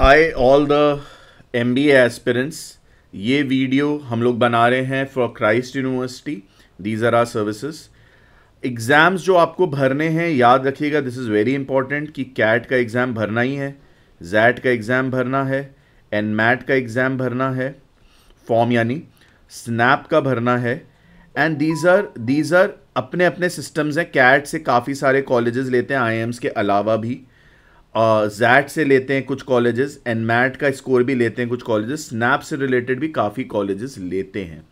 hi all the M B aspirants ये video हम लोग बना रहे हैं for Christ University these are are services exams जो आपको भरने हैं याद रखिएगा दिस इज़ वेरी इंपॉर्टेंट कि कैट का एग्ज़ाम भरना ही है जैट का एग्ज़ाम भरना है एन मैट का एग्ज़ाम भरना है फॉर्म यानी स्नैप का भरना है and these are these are अपने अपने सिस्टम्स हैं कैट से काफ़ी सारे कॉलेजेस लेते हैं आई के अलावा भी जैट uh, से लेते हैं कुछ कॉलेजेस एंड मैट का स्कोर भी लेते हैं कुछ कॉलेजेस स्नैप से रिलेटेड भी काफ़ी कॉलेजेस लेते हैं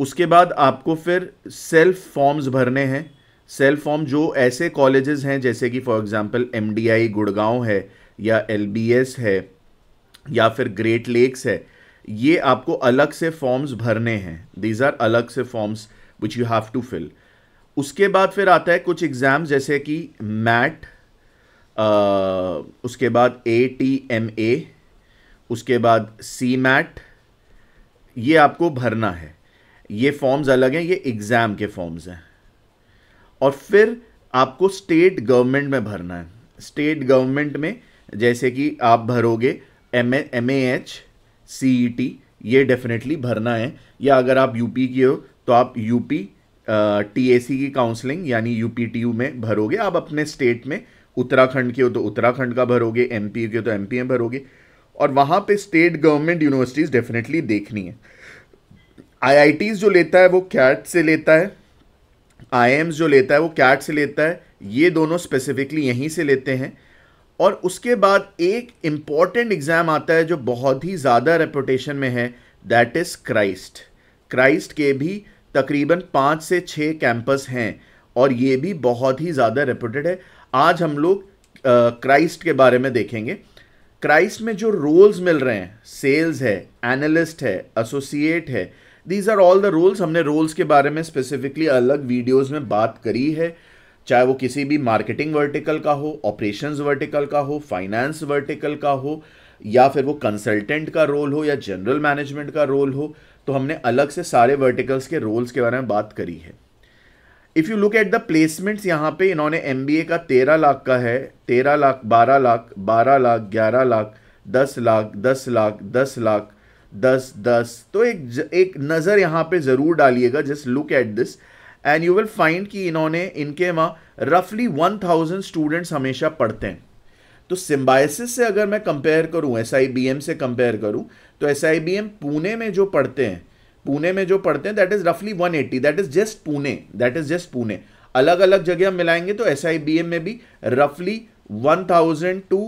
उसके बाद आपको फिर सेल्फ फॉर्म्स भरने हैं सेल्फ फॉर्म जो ऐसे कॉलेजेस हैं जैसे कि फॉर एग्जांपल एमडीआई गुड़गांव है या एलबीएस है या फिर ग्रेट लेक्स है ये आपको अलग से फॉर्म्स भरने हैं दीज आर अलग से forms which you have to fill उसके बाद फिर आता है कुछ एग्ज़ाम जैसे कि मैट उसके बाद ए टी एम ए उसके बाद सी मैट ये आपको भरना है ये फॉर्म्स अलग हैं ये एग्ज़ाम के फॉर्म्स हैं और फिर आपको स्टेट गवर्नमेंट में भरना है स्टेट गवर्नमेंट में जैसे कि आप भरोगे M M A H C E T ये डेफिनेटली भरना है या अगर आप यूपी की हो तो आप यूपी टी ए सी की काउंसलिंग यानी यू पी टी यू में भरोगे आप अपने स्टेट में उत्तराखंड की हो तो उत्तराखंड का भरोगे एम की हो तो एम में भरोगे और वहाँ पे स्टेट गवर्नमेंट यूनिवर्सिटीज़ डेफिनेटली देखनी है आई जो लेता है वो कैट से लेता है आई जो लेता है वो कैट से लेता है ये दोनों स्पेसिफिकली यहीं से लेते हैं और उसके बाद एक इम्पॉर्टेंट एग्ज़ाम आता है जो बहुत ही ज़्यादा रेपुटेशन में है दैट इज़ क्राइस्ट क्राइस्ट के भी तकरीबन पाँच से छः कैंपस हैं और ये भी बहुत ही ज़्यादा रेपुटेड है आज हम लोग क्राइस्ट के बारे में देखेंगे क्राइस्ट में जो रोल्स मिल रहे हैं सेल्स है एनालिस्ट है एसोसिएट है these are all the roles हमने रोल्स के बारे में स्पेसिफिकली अलग वीडियोस में बात करी है चाहे वो किसी भी मार्केटिंग वर्टिकल का हो ऑपरेशंस वर्टिकल का हो फाइनेंस वर्टिकल का हो या फिर वो कंसल्टेंट का रोल हो या जनरल मैनेजमेंट का रोल हो तो हमने अलग से सारे वर्टिकल्स के रोल्स के बारे में बात करी है if you look at the placements यहाँ पे इन्होंने एम का तेरह लाख का है तेरह लाख बारह लाख बारह लाख ग्यारह लाख दस लाख दस लाख दस लाख दस दस तो एक एक नज़र यहाँ पे ज़रूर डालिएगा just look at this and you will find कि इन्होंने इनके वहाँ रफली वन थाउजेंड स्टूडेंट्स हमेशा पढ़ते हैं तो सिम्बाइसिस से अगर मैं कंपेयर करूँ एस से कंपेयर करूँ तो एस पुणे में जो पढ़ते हैं पुणे में जो पढ़ते हैं दैट इज रफली 180 that is just Pune that is just Pune अलग अलग जगह हम मिलाएंगे तो एस में भी रफली 1000 टू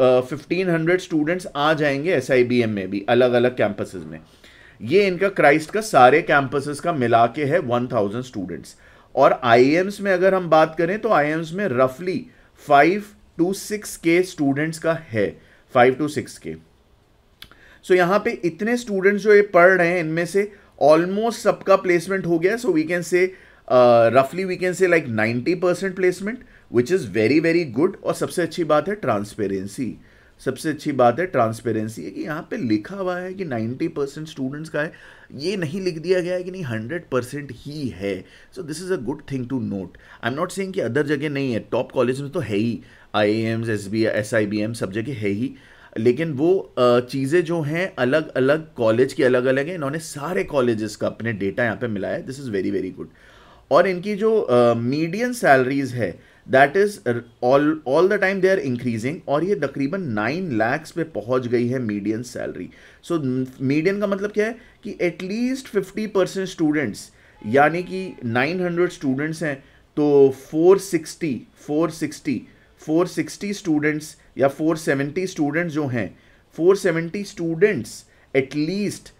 फिफ्टीन हंड्रेड स्टूडेंट्स आ जाएंगे एस में भी अलग अलग कैंपस में ये इनका क्राइस्ट का सारे कैंपसेस का मिला के है 1000 स्टूडेंट्स और आई में अगर हम बात करें तो आई में रफली फाइव टू सिक्स के स्टूडेंट्स का है फाइव टू सिक्स के सो so, यहाँ पे इतने स्टूडेंट्स जो ये पढ़ रहे हैं इनमें से ऑलमोस्ट सबका प्लेसमेंट हो गया सो वी कैन से रफली we can say like 90 percent placement which is very very good और सबसे अच्छी बात है ट्रांसपेरेंसी सबसे अच्छी बात है ट्रांसपेरेंसी है कि यहाँ पे लिखा हुआ है कि 90 परसेंट स्टूडेंट्स का है ये नहीं लिख दिया गया है कि नहीं 100 परसेंट ही है so this is a good thing to note I am not saying कि अदर जगह नहीं है टॉप कॉलेज में तो है ही I Ms S B S I B M सब जगह है ही लेकिन वो चीज़ें जो हैं अलग अलग कॉलेज की अलग अलग हैं इन्होंने सारे कॉलेजेस का अपने डेटा यहाँ पे मिलाया this is very very good और इनकी जो मीडियम uh, सैलरीज है that is all all the time they are increasing और ये तकरीबन नाइन लैक्स पे पहुंच गई है मीडियम सैलरी सो मीडियम का मतलब क्या है कि एटलीस्ट फिफ्टी परसेंट स्टूडेंट्स यानी कि नाइन हंड्रेड स्टूडेंट्स हैं तो four sixty four sixty four sixty students या 470 स्टूडेंट्स जो हैं 470 स्टूडेंट्स एटलीस्ट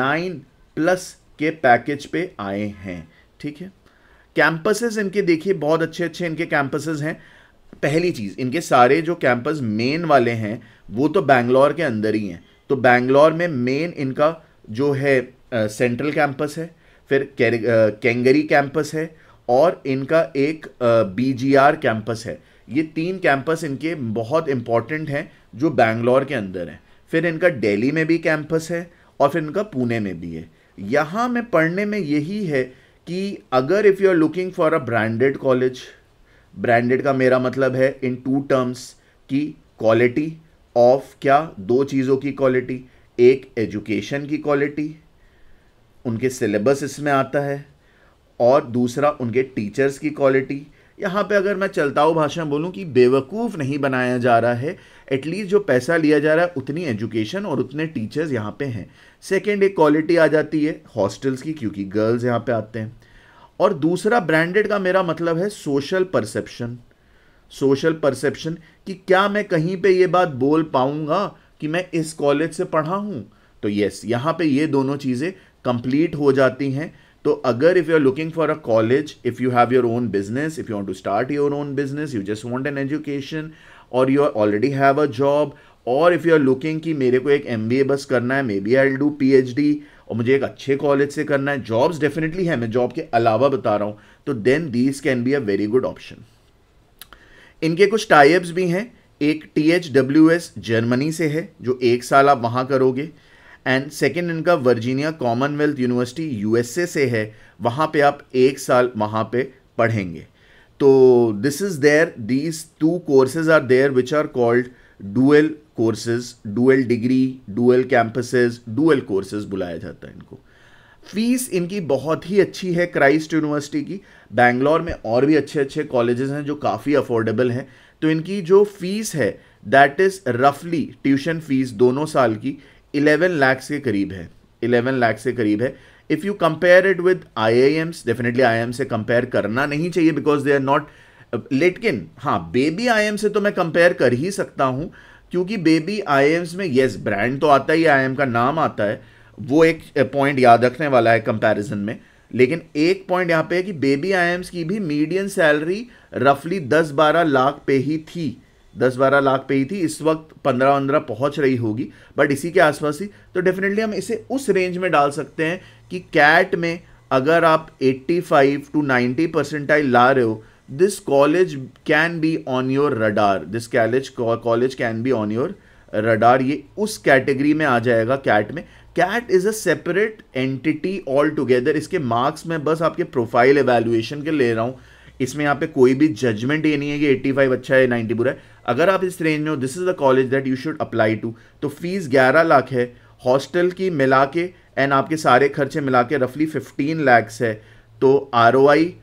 नाइन प्लस के पैकेज पे आए हैं ठीक है कैंपसेस इनके देखिए बहुत अच्छे अच्छे इनके कैंपसेस हैं पहली चीज़ इनके सारे जो कैंपस मेन वाले हैं वो तो बैंगलोर के अंदर ही हैं तो बैंगलोर में मेन इनका जो है सेंट्रल कैंपस है फिर कैंगरी कैंपस है और इनका एक बीजीआर कैंपस है ये तीन कैंपस इनके बहुत इंपॉर्टेंट हैं जो बैंगलोर के अंदर हैं फिर इनका दिल्ली में भी कैंपस है और फिर इनका पुणे में भी है यहाँ में पढ़ने में यही है कि अगर if you are looking for a branded college branded का मेरा मतलब है इन टू टर्म्स की क्वालिटी ऑफ क्या दो चीज़ों की क्वालिटी एक एजुकेशन की क्वालिटी उनके सिलेबस इसमें आता है और दूसरा उनके टीचर्स की क्वालिटी यहाँ पे अगर मैं चलता भाषा में बोलूँ कि बेवकूफ़ नहीं बनाया जा रहा है एटलीस्ट जो पैसा लिया जा रहा है उतनी एजुकेशन और उतने टीचर्स यहाँ पे हैं सेकेंड एक क्वालिटी आ जाती है हॉस्टल्स की क्योंकि गर्ल्स यहाँ पे आते हैं और दूसरा ब्रांडेड का मेरा मतलब है सोशल परसेप्शन सोशल परसेप्शन कि क्या मैं कहीं पे ये बात बोल पाऊँगा कि मैं इस कॉलेज से पढ़ा हूँ तो यस यहाँ पे ये दोनों चीज़ें कंप्लीट हो जाती हैं तो अगर if you are looking for a college if you have your own business if you want to start your own business you just want an education और you already have a job और if you are looking कि मेरे को एक M बस करना है maybe I do P और मुझे एक अच्छे कॉलेज से करना है जॉब्स डेफिनेटली है मैं जॉब के अलावा बता रहा हूँ तो then these can be a very good option इनके कुछ टाइप्स भी हैं एक T H W S Germany से है जो एक साल आप वहाँ करोगे एंड सेकेंड इनका वर्जीनिया कॉमनवेल्थ यूनिवर्सिटी यूएसए से है वहाँ पे आप एक साल वहाँ पे पढ़ेंगे तो this is there these two courses are there which are called dual courses dual degree dual campuses dual courses बुलाया जाता है इनको फीस इनकी बहुत ही अच्छी है क्राइस्ट यूनिवर्सिटी की बैंगलोर में और भी अच्छे अच्छे कॉलेजेस हैं जो काफ़ी अफोर्डेबल हैं तो इनकी जो फीस है दैट इज़ रफली ट्यूशन फीस दोनों साल की इलेवन लैक्स के करीब है इलेवन लैक्स के करीब है if you compare it with I I Ms definitely I M से कंपेयर करना नहीं चाहिए बिकॉज दे आर नॉट लेटकिन हाँ बेबी आई एम से तो मैं कंपेयर कर ही सकता हूँ क्योंकि बेबी आई एम्स में येस yes, ब्रांड तो आता ही आई एम का नाम आता है वो एक पॉइंट याद रखने वाला है कंपेरिजन में लेकिन एक पॉइंट यहाँ पे है कि बेबी आई एम्स की भी मीडियम सैलरी रफली दस बारह लाख पे ही थी दस बारह लाख पे ही थी इस वक्त पंद्रह पंद्रह पहुंच रही होगी बट इसी के आसपास ही तो डेफिनेटली हम इसे उस रेंज में डाल सकते हैं कि कैट में अगर आप 85 टू 90 परसेंटाइल ला रहे हो this college can be on your radar this college college can be on your radar ये उस कैटेगरी में आ जाएगा कैट में CAT is a separate entity all together इसके मार्क्स मैं बस आपके प्रोफाइल एवेल्युएशन के ले रहा हूँ इसमें यहाँ पे कोई भी जजमेंट ये नहीं है कि एट्टी फाइव अच्छा है नाइन्टी बुरा है अगर आप इस रेंज में हो this is the college that you should apply to तो फीस ग्यारह लाख है हॉस्टल की मिला के एंड आपके सारे खर्चे मिला के रफली फिफ्टीन लैक्स है तो are O I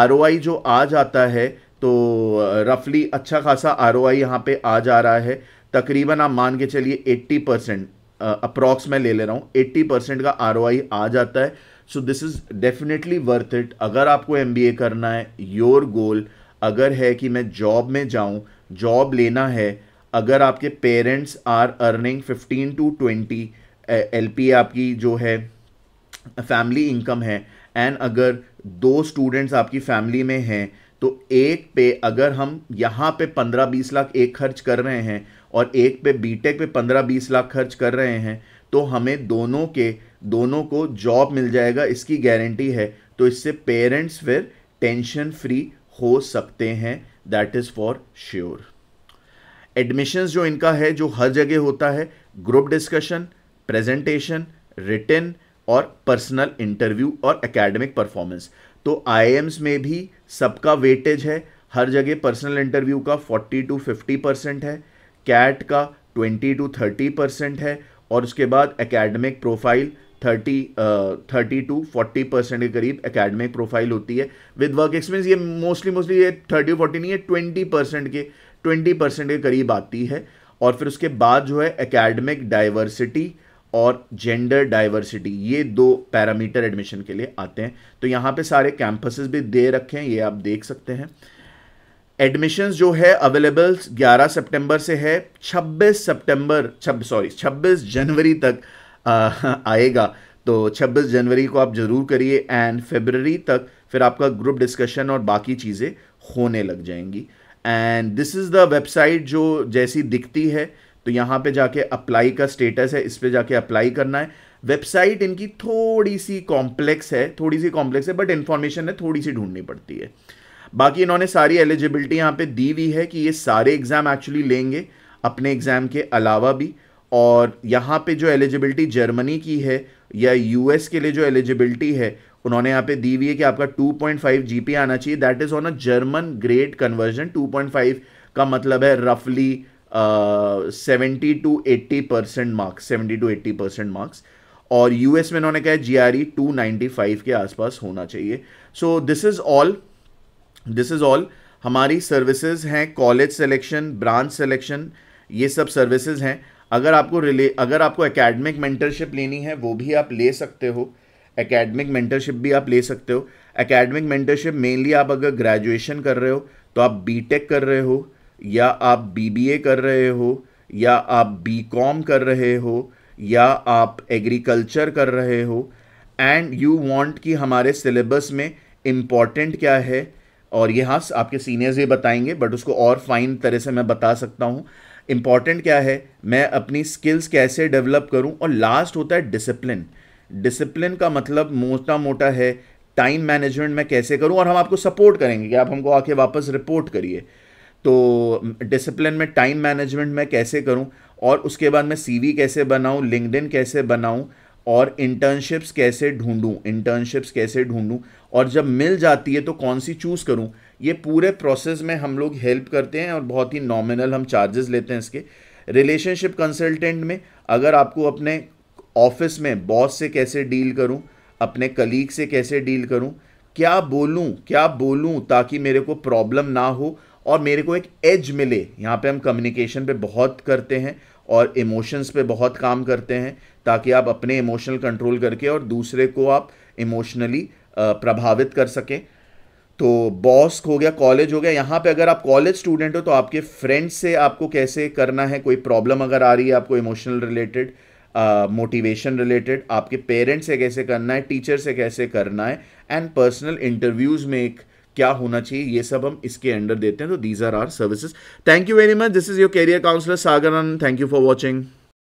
R O आई जो आ जाता है तो रफली अच्छा खासा आर ओ आई यहाँ पे आ जा रहा है तकरीबन आप मान के चलिए एट्टी परसेंट अप्रॉक्स मैं ले ले रहा हूँ एट्टी परसेंट का आर ओ आई आ जाता है so this is definitely worth it अगर आपको एम करना है योर गोल अगर है कि मैं जॉब में जाऊँ जॉब लेना है अगर आपके parents are earning fifteen to twenty L आपकी जो है फैमिली इनकम है एंड अगर दो स्टूडेंट्स आपकी फैमिली में हैं तो एक पे अगर हम यहाँ पे पंद्रह बीस लाख एक खर्च कर रहे हैं और एक पे बीटेक पे पंद्रह बीस लाख खर्च कर रहे हैं तो हमें दोनों के दोनों को जॉब मिल जाएगा इसकी गारंटी है तो इससे पेरेंट्स फिर टेंशन फ्री हो सकते हैं that is for sure admissions जो इनका है जो हर जगह होता है ग्रुप डिस्कशन प्रेजेंटेशन रिटर्न और पर्सनल इंटरव्यू और एकेडमिक परफॉर्मेंस तो आई में भी सबका वेटेज है हर जगह पर्सनल इंटरव्यू का 40 टू 50 परसेंट है कैट का 20 टू 30 परसेंट है और उसके बाद academic profile 30 thirty to 40 percent के करीब एकेडमिक प्रोफाइल होती है विद वर्क एक्सपीरियंस ये मोस्टली मोस्टली ये 30 40 नहीं है 20 परसेंट के 20 परसेंट के करीब आती है और फिर उसके बाद जो है एकेडमिक डाइवर्सिटी और जेंडर डाइवर्सिटी ये दो पैरामीटर एडमिशन के लिए आते हैं तो यहाँ पे सारे कैंपसेस भी दे रखे हैं ये आप देख सकते हैं एडमिशन्स जो है अवेलेबल 11 सितंबर से है 26 सितंबर छब सॉरी 26 जनवरी तक आ, आएगा तो 26 जनवरी को आप ज़रूर करिए एंड फेबररी तक फिर आपका ग्रुप डिस्कशन और बाकी चीज़ें होने लग जाएंगी and this is the website जो जैसी दिखती है तो यहाँ पे जाके अप्लाई का स्टेटस है इस पर जाके अप्लाई करना है वेबसाइट इनकी थोड़ी सी कॉम्प्लेक्स है थोड़ी सी कॉम्प्लेक्स है बट इन्फॉर्मेशन है थोड़ी सी ढूंढनी पड़ती है बाकी इन्होंने सारी एलिजिबिलिटी यहाँ पे दी हुई है कि ये सारे एग्ज़ाम एक्चुअली लेंगे अपने एग्ज़ाम के अलावा भी और यहाँ पे जो एलिजिबिलिटी जर्मनी की है या यूएस के लिए जो एलिजिबिलिटी है उन्होंने यहाँ पे दी हुई है कि आपका 2.5 जीपी आना चाहिए that is on a German grade conversion 2.5 का मतलब है रफली seventy to eighty percent marks seventy to eighty percent marks और यूएस में उन्होंने कहा G R E two ninety five के आसपास होना चाहिए so this is all this is all हमारी सर्विसेज हैं कॉलेज सेलेक्शन ब्रांच सिलेक्शन ये सब सर्विसेज हैं अगर आपको रिले अगर आपको एकेडमिक मेंटरशिप लेनी है वो भी आप ले सकते हो एकेडमिक मेंटरशिप भी आप ले सकते हो एकेडमिक मेंटरशिप मेनली आप अगर ग्रेजुएशन कर रहे हो तो आप बीटेक कर रहे हो या आप बीबीए कर रहे हो या आप बीकॉम कर रहे हो या आप एग्रीकल्चर कर रहे हो एंड यू वांट कि हमारे सिलेबस में इम्पॉर्टेंट क्या है और ये हाँ आपके सीनियर्स ये बताएंगे बट उसको और फाइन तरह से मैं बता सकता हूँ इम्पॉर्टेंट क्या है मैं अपनी स्किल्स कैसे डेवलप करूँ और लास्ट होता है डिसिप्लिन डिसिप्लिन का मतलब मोटा मोटा है टाइम मैनेजमेंट मैं कैसे करूँ और हम आपको सपोर्ट करेंगे कि आप हमको आके वापस रिपोर्ट करिए तो डिसिप्लिन में टाइम मैनेजमेंट मैं कैसे करूँ और उसके बाद मैं सी कैसे बनाऊँ लिंकड कैसे बनाऊँ और इंटर्नशिप्स कैसे ढूंढूं इंटर्नशिप्स कैसे ढूंढूं और जब मिल जाती है तो कौन सी चूज़ करूं ये पूरे प्रोसेस में हम लोग हेल्प करते हैं और बहुत ही नॉमिनल हम चार्जेस लेते हैं इसके रिलेशनशिप कंसल्टेंट में अगर आपको अपने ऑफिस में बॉस से कैसे डील करूं अपने कलीग से कैसे डील करूं क्या बोलूं क्या बोलूं ताकि मेरे को प्रॉब्लम ना हो और मेरे को एक एज मिले यहाँ पे हम कम्युनिकेशन पे बहुत करते हैं और इमोशंस पे बहुत काम करते हैं ताकि आप अपने इमोशनल कंट्रोल करके और दूसरे को आप इमोशनली प्रभावित कर सकें तो बॉस हो गया कॉलेज हो गया यहाँ पे अगर आप कॉलेज स्टूडेंट हो तो आपके फ्रेंड्स से आपको कैसे करना है कोई प्रॉब्लम अगर आ रही है आपको इमोशनल रिलेटेड मोटिवेशन रिलेटेड आपके पेरेंट्स से कैसे करना है टीचर से कैसे करना है एंड पर्सनल इंटरव्यूज़ में एक क्या होना चाहिए ये सब हम इसके अंडर देते हैं तो these are are services thank you very much this is your career counsellor Sagar thank you for watching